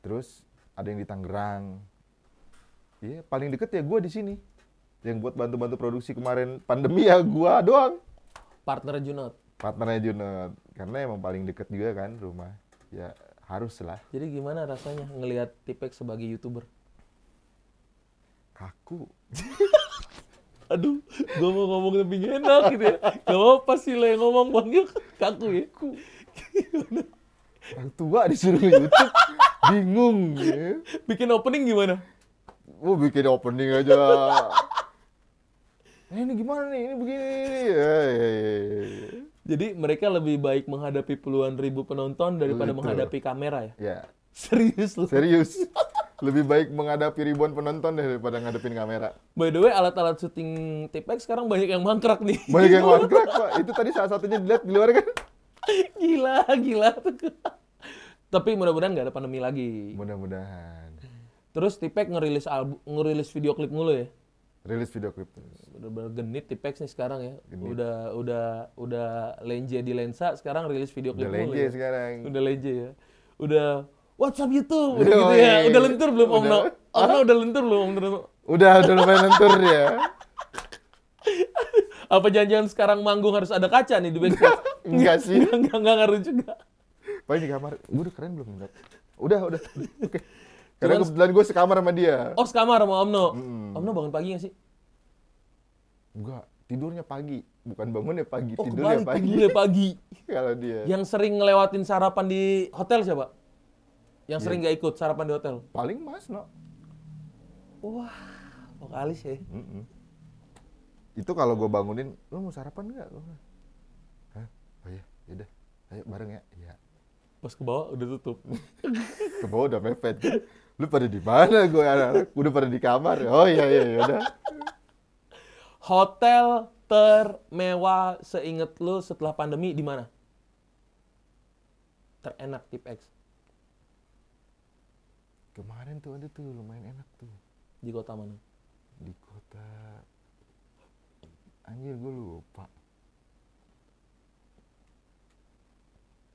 terus ada yang di Tangerang. Iya, paling deket ya gue di sini. Yang buat bantu-bantu produksi kemarin pandemi ya gue doang. Partner Junot. Partner Junot. Karena emang paling deket juga kan rumah. Ya harus lah. Jadi gimana rasanya ngelihat Tipek sebagai youtuber? Kaku. Aduh, gue mau ngomong lebih enak gitu ya. Gak apa-apa sih lo yang ngomong bang, kaku ya. Kaku. Yang tua disuruh YouTube bingung ya. bikin opening gimana oh bikin opening aja eh, ini gimana nih ini begini ya, ya, ya. jadi mereka lebih baik menghadapi puluhan ribu penonton daripada Betul. menghadapi kamera ya ya. serius loh serius lebih baik menghadapi ribuan penonton daripada ngadepin kamera. By the way, alat-alat syuting tipek sekarang banyak yang mangkrak nih. Banyak yang mangkrak, Pak. Itu tadi salah satunya dilihat di luar kan. gila, gila. Tapi mudah-mudahan nggak ada pandemi lagi. Mudah-mudahan. Terus Tipek ngerilis album, ngerilis video klip mulu ya? Rilis video klip Udah bener genit Tipek nih sekarang ya. Genit. Udah udah udah lenje di lensa, sekarang rilis video klip udah mulu. lenje ya. sekarang. Udah lenje ya. Udah WhatsApp YouTube udah gitu ya. Udah lentur belum udah. Om No? Om No udah lentur belum Om No? Udah udah lumayan lentur ya. Apa janjian sekarang manggung harus ada kaca nih di backstage? Enggak sih. Enggak, enggak, enggak ngaruh juga. Paling di kamar, gue udah keren belum? Enggak. Udah, udah. Oke. Okay. Karena kebetulan gue sekamar sama dia. Oh, sekamar sama Omno. Hmm. Omno bangun pagi gak sih? Enggak. Tidurnya pagi. Bukan bangunnya pagi, oh, tidurnya kebalik, pagi. tidurnya pagi. Kalau dia. Yang sering ngelewatin sarapan di hotel siapa? Yang yeah. sering iya. gak ikut sarapan di hotel? Paling Mas, no. Wah, vokalis ya. Mm -mm. Itu kalau gue bangunin, lo mau sarapan nggak? yaudah ayo bareng ya iya pas ke bawah udah tutup ke bawah udah mepet lu pada di mana gue anak-anak udah pada di kamar oh iya iya yaudah hotel termewah seinget lu setelah pandemi di mana terenak tip X kemarin tuh ada tuh lumayan enak tuh di kota mana di kota anjir gue lupa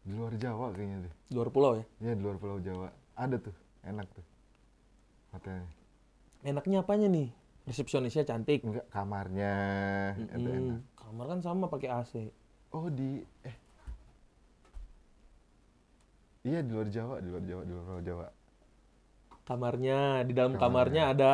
di luar Jawa kayaknya deh di luar pulau ya iya di luar pulau Jawa ada tuh enak tuh hotelnya enaknya apanya nih resepsionisnya cantik enggak kamarnya mm -hmm. enak kamar kan sama pakai AC oh di eh iya di luar Jawa di luar Jawa di luar pulau Jawa kamarnya di dalam kamarnya, kamarnya ada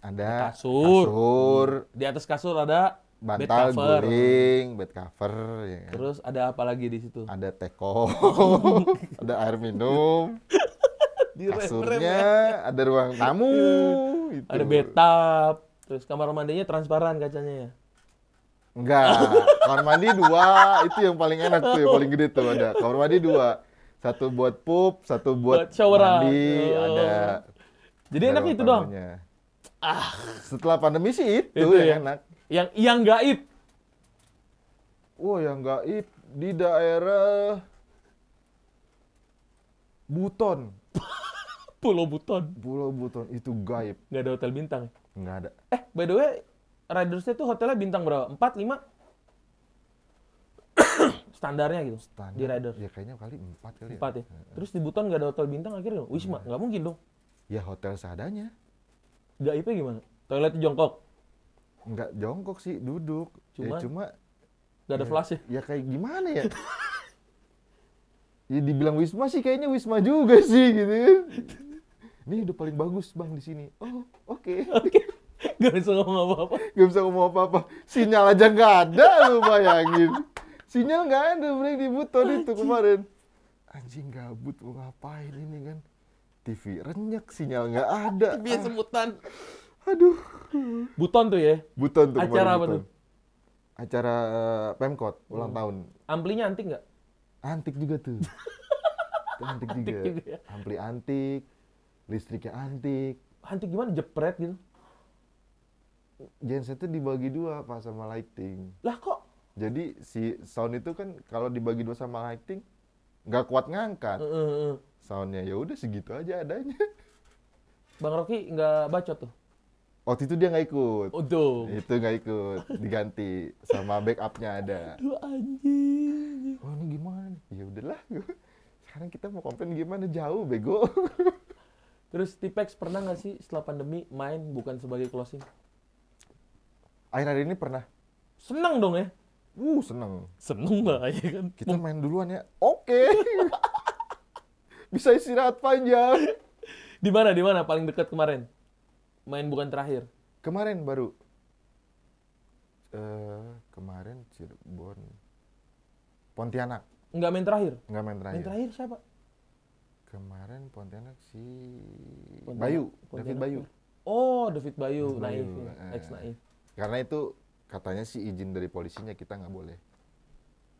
ada kasur. kasur di atas kasur ada bantal bed cover. guling, bed cover. Ya kan. Terus ada apa lagi di situ? Ada teko, ada air minum, di kasurnya, rem ya. ada ruang tamu, gitu. ada bathtub, terus kamar mandinya transparan kacanya ya. Enggak, kamar mandi dua, itu yang paling enak tuh, yang paling gede tuh ada. Kamar mandi dua, satu buat pup, satu buat, buat shower mandi, oh. ada. Jadi enak itu dong. Ah, setelah pandemi sih itu, itu yang ya? enak yang yang gaib. Oh, yang gaib di daerah Buton. Pulau Buton. Pulau Buton itu gaib. Nggak ada hotel bintang. Ya? Nggak ada. Eh, by the way, saya tuh hotelnya bintang berapa? Empat, lima? Standarnya gitu. Standar. Di Riders. Ya kayaknya kali empat kali ya. Empat ya. ya. Terus di Buton nggak ada hotel bintang akhirnya. Wisma, nggak mungkin dong. Ya hotel seadanya. Gaibnya gimana? Toilet jongkok. Enggak jongkok sih duduk cuma ya, cuma nggak ada ya, flash ya ya kayak gimana ya ya dibilang wisma sih kayaknya wisma juga sih gitu ya. ini udah paling bagus bang di sini oh oke okay. oke okay. gak bisa ngomong apa apa gak bisa ngomong apa apa sinyal aja gak ada lu bayangin sinyal gak ada break di buton itu kemarin anjing gabut mau ngapain ini kan TV renyek sinyal gak ada TV ah. semutan Aduh. Buton tuh ya? Buton tuh. Acara apa buton. tuh? Acara eh, Pemkot ulang hmm. tahun. Amplinya antik nggak? Antik juga tuh. antik, antik juga. juga ya? Ampli antik, listriknya antik. Antik gimana? Jepret gitu? Gensetnya dibagi dua pas sama lighting. Lah kok? Jadi si sound itu kan kalau dibagi dua sama lighting nggak kuat ngangkat. Uh, uh, Soundnya ya udah segitu aja adanya. Bang Rocky nggak bacot tuh? waktu itu dia nggak ikut. Oh, Itu nggak ikut, diganti sama backupnya ada. Aduh anjing. Wah oh, ini gimana? Ya udahlah. Sekarang kita mau komplain gimana jauh bego. Terus Tipex pernah nggak sih setelah pandemi main bukan sebagai closing? akhir hari ini pernah. Seneng dong ya? Uh seneng. Seneng lah ya kan. Kita main duluan ya. Oke. Okay. Bisa istirahat panjang. di mana di mana paling dekat kemarin? main bukan terakhir kemarin baru uh, kemarin Cirebon Pontianak nggak main terakhir nggak main terakhir main terakhir siapa kemarin Pontianak si Pontianak. Bayu Pontianak. David Bayu oh David Bayu David naif Bayu. Ya, eh. naif karena itu katanya sih izin dari polisinya kita nggak boleh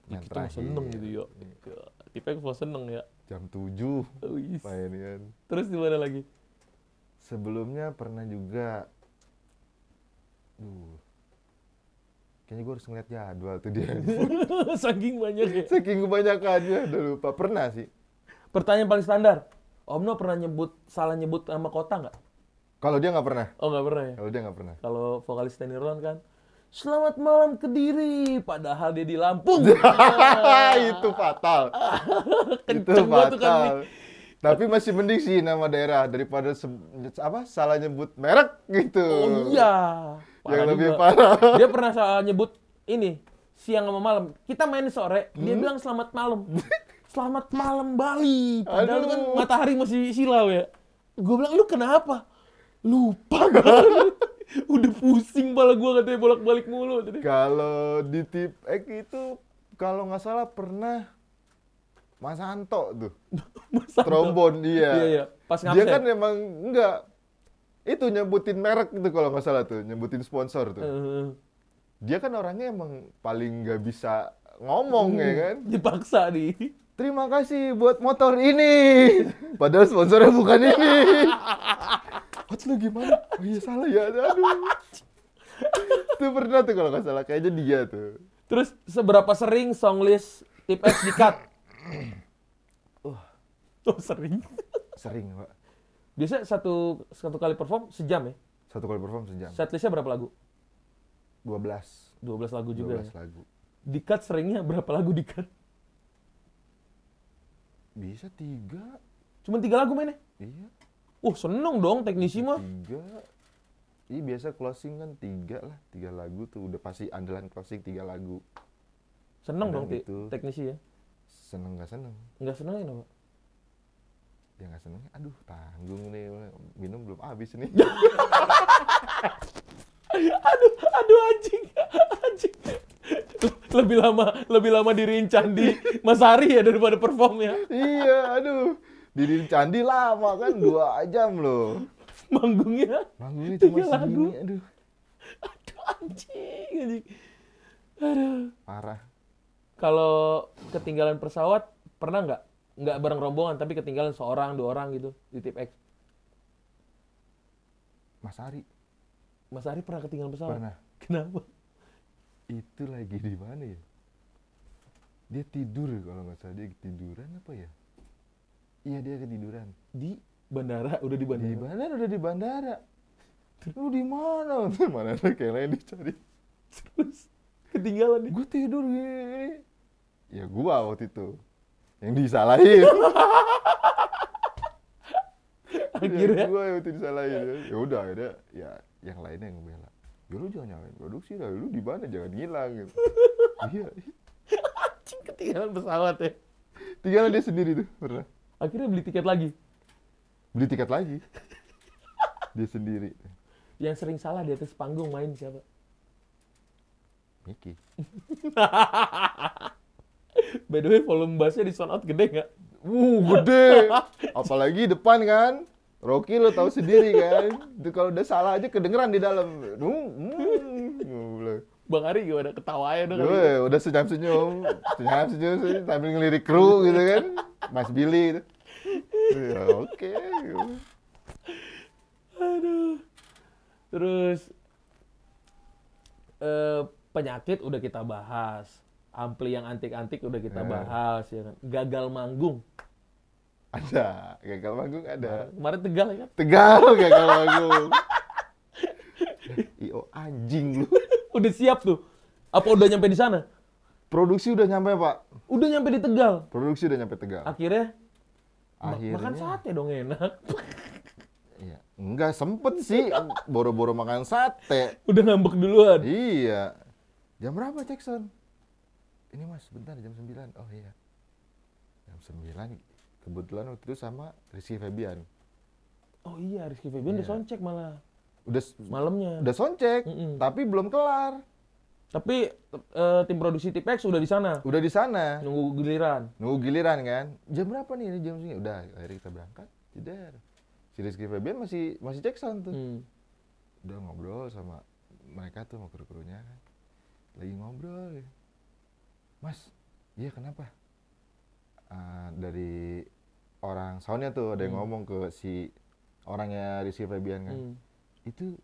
main kita terakhir. seneng gitu yuk iya. Tipe yang seneng ya. Jam 7. Oh, yes. Terus di mana lagi? sebelumnya pernah juga duh kayaknya gue harus ngeliat jadwal tuh dia saking banyak ya saking aja udah lupa pernah sih pertanyaan paling standar Om No pernah nyebut salah nyebut nama kota nggak kalau dia nggak pernah oh nggak pernah ya kalau dia nggak pernah kalau vokalis Tenirlon kan Selamat malam Kediri, padahal dia di Lampung. itu fatal. Kenceng itu kan, fatal. Tuh tapi masih mending sih nama daerah daripada apa salah nyebut merek gitu. Oh iya. Parah Yang juga. lebih parah. Dia pernah salah nyebut ini siang sama malam. Kita main sore, hmm? dia bilang selamat malam. selamat malam Bali. Padahal Aduh. kan matahari masih silau ya. Gue bilang lu kenapa? Lupa gue. Udah pusing pala gue katanya bolak-balik mulu. Kalau di tip eh, itu kalau nggak salah pernah Mas Anto tuh. Mas Anto. Trombon dia. Iya, iya. Pas ngabsen. Dia kan emang enggak itu nyebutin merek gitu kalau nggak salah tuh, nyebutin sponsor tuh. Uh. Dia kan orangnya emang paling nggak bisa ngomong uh, ya hmm, kan. Dipaksa nih. Terima kasih buat motor ini. Padahal sponsornya bukan ini. Hats lu gimana? Oh iya salah ya, aduh. itu pernah tuh kalau nggak salah, kayaknya dia tuh. Terus seberapa sering songlist tip X di cut? uh. Oh, sering. sering, Pak. Biasa satu satu kali perform sejam ya? Satu kali perform sejam. Setlistnya berapa lagu? 12. 12 lagu juga 12 ya? lagu. Di cut seringnya berapa lagu dikat? Bisa tiga. Cuma tiga lagu mainnya? Iya. Uh, seneng dong teknisi mah. Tiga. Iya biasa closing kan tiga lah, tiga lagu tuh udah pasti andalan closing tiga lagu. Seneng Kadang dong itu. teknisi ya seneng nggak seneng nggak seneng kenapa ya nggak seneng aduh tanggung nih minum belum habis nih aduh aduh anjing anjing lebih lama lebih lama diriin candi Mas Hari ya daripada perform ya iya aduh diriin candi lama kan dua jam loh manggungnya manggungnya cuma segini aduh aduh anjing anjing aduh parah kalau ketinggalan pesawat pernah nggak nggak bareng rombongan tapi ketinggalan seorang dua orang gitu di tip X Mas Ari Mas Ari pernah ketinggalan pesawat pernah kenapa itu lagi di mana ya dia tidur kalau nggak salah dia ketiduran apa ya iya dia ketiduran di bandara udah di bandara di bandara udah di bandara lu di mana mana kayak lain dicari terus ketinggalan gue tidur gini, gini ya gua waktu itu yang disalahin akhirnya ya, gua yang waktu disalahin ya udah akhirnya ya yang lainnya yang bela ya lu jangan nyalain produksi lah lu di mana jangan ngilang gitu iya anjing ketinggalan pesawat ya tinggalan dia sendiri tuh pernah akhirnya beli tiket lagi beli tiket lagi dia sendiri yang sering salah di atas panggung main siapa Miki By the way, volume bassnya di sound out gede nggak? Wuh, gede. Apalagi depan kan. Rocky lo tau sendiri kan. kalau udah salah aja kedengeran di dalam. Bang Ari gimana ketawa aja dong. Gue iya, udah senyum-senyum, senyum-senyum sambil ngelirik kru gitu kan. Mas Billy gitu. Ya, Oke. Okay. Aduh. Terus eh, penyakit udah kita bahas ampli yang antik-antik udah kita nah. bahas ya kan. Gagal manggung. Ada, gagal manggung ada. Nah, kemarin Tegal ya kan? Tegal gagal manggung. Iyo oh, anjing lu. udah siap tuh. Apa udah nyampe di sana? Produksi udah nyampe, Pak. Udah nyampe di Tegal. Produksi udah nyampe Tegal. Akhirnya Akhirnya... makan sate dong enak. Iya. Enggak sempet sih boro-boro makan sate. Udah ngambek duluan. Iya. Jam berapa Jackson? ini mas sebentar jam 9 oh iya jam 9 kebetulan waktu itu sama Rizky Febian oh iya Rizky Febian iya. udah soncek malah udah malamnya udah soncek mm -mm. tapi belum kelar tapi e, tim produksi Tipex udah di sana. Udah di sana. Nunggu giliran. Nunggu giliran kan. Jam berapa nih ini jam segini? Udah, akhirnya kita berangkat. Jeder. Si Rizky Febian masih masih cek sound tuh. Hmm. Udah ngobrol sama mereka tuh mau kru-krunya kan. Lagi ngobrol. Ya mas iya kenapa uh, dari orang soundnya tuh ada yang hmm. ngomong ke si orangnya Rizky Febian kan hmm. itu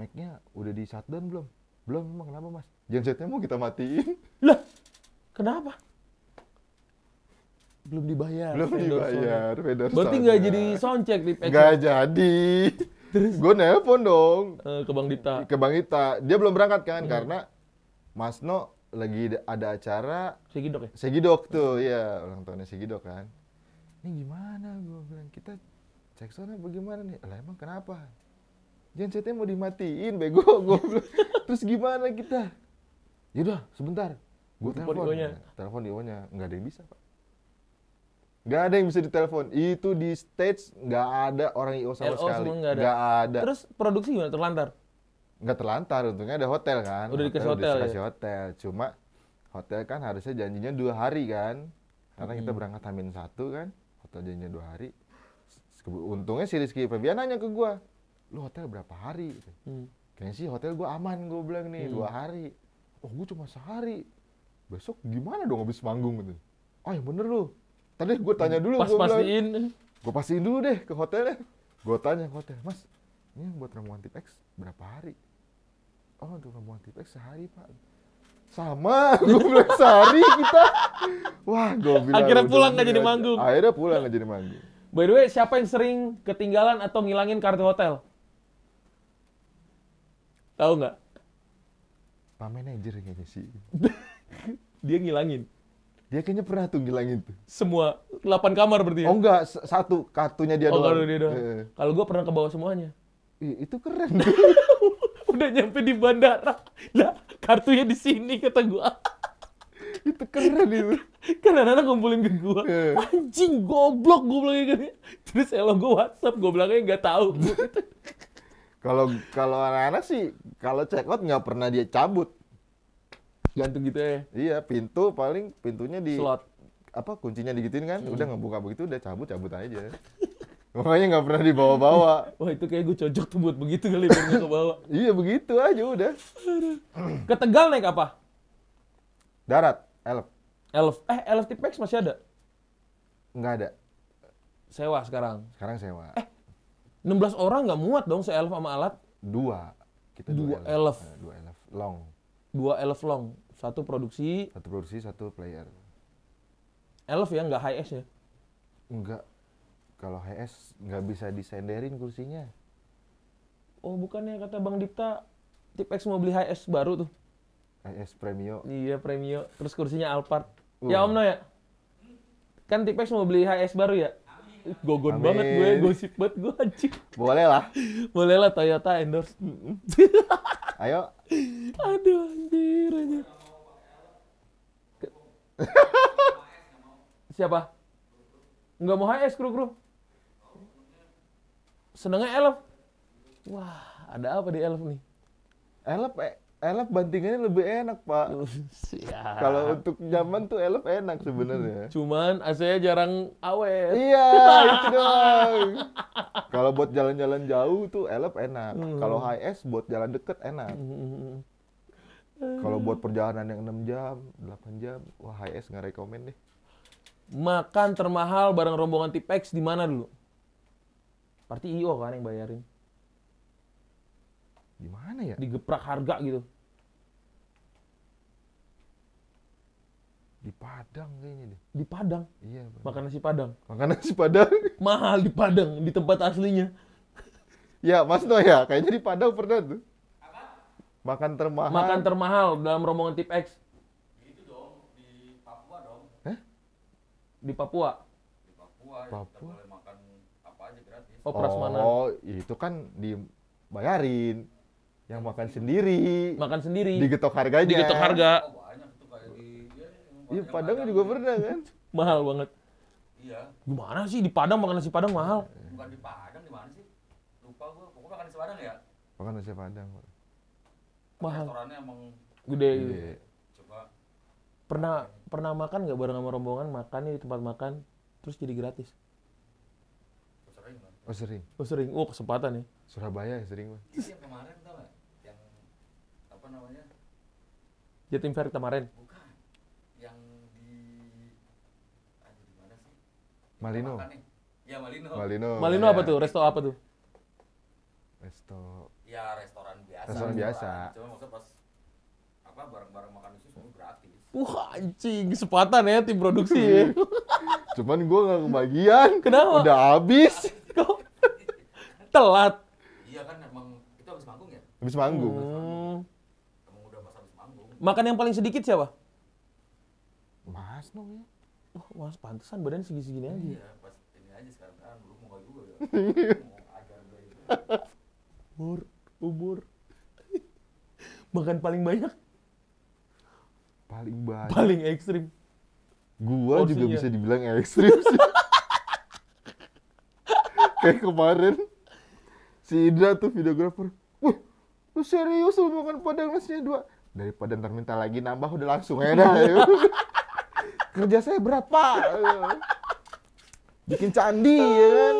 mic-nya udah di shutdown belum belum emang kenapa mas gensetnya mau kita matiin lah kenapa belum dibayar belum dibayar vendor berarti nggak jadi sound check di nggak jadi gue nelpon dong eh, ke bang Dita ke bang Dita dia belum berangkat kan hmm. karena Mas No lagi ada acara Segidok ya? Segidok tuh, ya hmm. ulang tahunnya Segidok kan. Ini gimana gue bilang, kita cek sana bagaimana nih? Lah emang kenapa? Gensetnya mau dimatiin, bego gue bilang. Terus gimana kita? Yaudah, sebentar. Gue telepon. Ya. Telepon Ionya. Nggak ada yang bisa, Pak. Nggak ada yang bisa ditelepon. Itu di stage nggak ada orang IO sama LO sekali. Nggak ada. Gak ada. Terus produksi gimana? Terlantar? nggak terlantar untungnya ada hotel kan udah dikasih hotel, hotel, dikasih ya? hotel cuma hotel kan harusnya janjinya dua hari kan karena hmm. kita berangkat hamin satu kan hotel janjinya dua hari untungnya si Rizky Febian nanya ke gua lu hotel berapa hari gitu. hmm. kayaknya sih hotel gua aman gua bilang nih hmm. dua hari oh gua cuma sehari besok gimana dong habis manggung gitu oh yang bener lu tadi gua tanya hmm. dulu Pas, gua pastiin bilang, gua pastiin dulu deh ke hotelnya gua tanya ke hotel mas ini buat ramuan X berapa hari oh untuk rombongan tipek sehari pak sama gue bilang sehari kita wah gue bilang akhirnya pulang nggak jadi manggung akhirnya pulang nggak jadi manggung by the way siapa yang sering ketinggalan atau ngilangin kartu hotel tahu nggak pak manajer kayaknya sih dia ngilangin dia kayaknya pernah tuh ngilangin tuh. Semua 8 kamar berarti ya? Oh enggak, satu kartunya dia oh, doang. Kalau gue pernah ke bawah semuanya. Ih, itu keren. udah nyampe di bandara lah kartunya di sini kata gua itu keren itu kan anak-anak ngumpulin ke gua iya. anjing goblok gua bilangnya gini terus elo gua WhatsApp gua bilangnya nggak tahu kalau kalau anak-anak sih kalau check out nggak pernah dia cabut gantung gitu ya iya pintu paling pintunya di slot apa kuncinya digituin kan hmm. udah ngebuka begitu udah cabut cabut aja Makanya nggak pernah dibawa-bawa. Wah itu kayak gue cocok tuh buat begitu kali biar ke bawah. iya begitu aja udah. Ke Tegal naik apa? Darat, elf. Elf, eh elf tipex masih ada? Nggak ada. Sewa sekarang. Sekarang sewa. Eh, 16 orang nggak muat dong se elf sama alat? Dua. Kita dua, dua elf. elf. Eh, dua elf long. Dua elf long. Satu produksi. Satu produksi, satu player. Elf ya nggak high S ya? Nggak kalau HS nggak bisa disenderin kursinya oh bukannya kata Bang Dipta X mau beli HS baru tuh HS Premio iya Premio terus kursinya Alphard uh. ya Om No ya kan X mau beli HS baru ya gogon banget gue gosip banget gue anjing boleh lah boleh lah Toyota endorse ayo aduh anjir anjir siapa nggak mau HS kru kru senengnya elf. Wah, ada apa di elf nih? Elf, e, elf bantingannya lebih enak, Pak. Kalau untuk zaman tuh elf enak sebenarnya. Cuman ac jarang awet. Iya, itu Kalau buat jalan-jalan jauh tuh elf enak. Hmm. Kalau HS buat jalan deket enak. Hmm. Kalau buat perjalanan yang 6 jam, 8 jam, wah HS nggak rekomen deh. Makan termahal bareng rombongan Tipex di mana dulu? Berarti IO kan yang bayarin. Gimana ya? Digeprak harga gitu. Di Padang kayaknya deh. Di Padang? Iya. Bener. Makan nasi Padang. Makan nasi Padang. Mahal di Padang, di tempat aslinya. ya, Mas No ya, kayaknya di Padang pernah tuh. Apa? Makan termahal. Makan termahal dalam rombongan tip X. Gitu dong, di Papua dong. Di Papua. Di Papua. Ya, Papua. Oh, mana? Oh, itu kan dibayarin. Yang makan sendiri. Makan sendiri. Digetok harganya. Digetok harga. Oh, banyak tuh kayak di ya, Padang juga pernah kan? mahal banget. Iya. Gimana sih di Padang makan nasi Padang mahal? Bukan di Padang, di mana sih? Lupa gue. Pokoknya makan nasi Padang ya? Makan nasi Padang. Mahal. Restorannya emang gede. gede. Coba pernah pernah makan nggak bareng sama rombongan makan di tempat makan terus jadi gratis? Oh sering. Oh sering. Oh kesempatan nih. Ya. Surabaya ya sering. yang kemarin tau gak? Yang apa namanya? Jatim Fair kemarin. Bukan. Yang di aduh di mana sih? Malino. Ya Malino. Malino. Malino apa ya. tuh? Resto apa tuh? Resto. Ya restoran biasa. Restoran biasa. Cuma maksudnya pas apa barang-barang makan itu semua gratis. Wah anjing, kesempatan ya tim produksi ya. Cuman gue gak kebagian. Kenapa? Udah habis. Telat. Iya kan emang itu habis manggung ya? Habis manggung. Hmm. Emang udah pas habis manggung. Makan yang paling sedikit siapa? Mas dong ya. Oh, mas pantesan badan segini-segini aja. Iya, pas ini aja sekarang kan ah, belum mau juga. Ya. mau ajar Ubur, ubur. Makan paling banyak. Paling banyak. Paling ekstrim. Gua Porsinya. juga bisa dibilang ekstrim sih. Kayak kemarin si Indra tuh videografer wah lu serius lu makan padang nasinya dua daripada ntar minta lagi nambah udah langsung ya dah kerja saya berapa bikin candi ya kan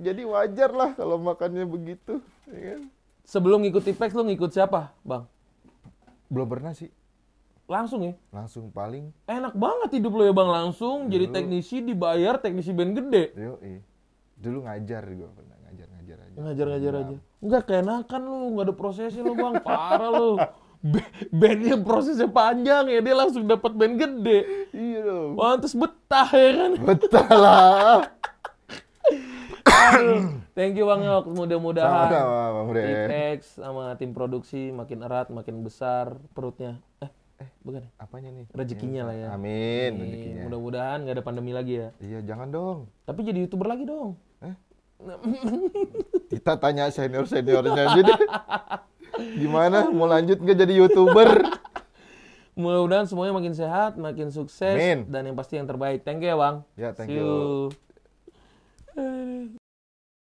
jadi wajar lah kalau makannya begitu ya kan sebelum ngikut IPEX lu ngikut siapa bang belum pernah sih langsung ya langsung paling enak banget hidup lo ya bang langsung dulu, jadi teknisi dibayar teknisi band gede yo dulu ngajar juga pernah ngajar-ngajar iya. aja enggak keenakan lu nggak ada prosesnya lu bang parah lu bandnya prosesnya panjang ya dia langsung dapat band gede iya dong terus betah ya kan betah lah Thank you Bang Yok. Mudah-mudahan Tipex sama tim produksi makin erat, makin besar perutnya. Eh, eh bukan ya? Apanya nih? Rezekinya lah ya. Amin, Amin. Mudah-mudahan nggak ada pandemi lagi ya. Iya, jangan dong. Tapi jadi YouTuber lagi dong. Kita tanya senior-seniornya aja Gimana? Mau lanjut nggak jadi YouTuber? Mudah-mudahan semuanya makin sehat, makin sukses, Min. dan yang pasti yang terbaik. Thank you ya, Bang. Ya, thank See you. you.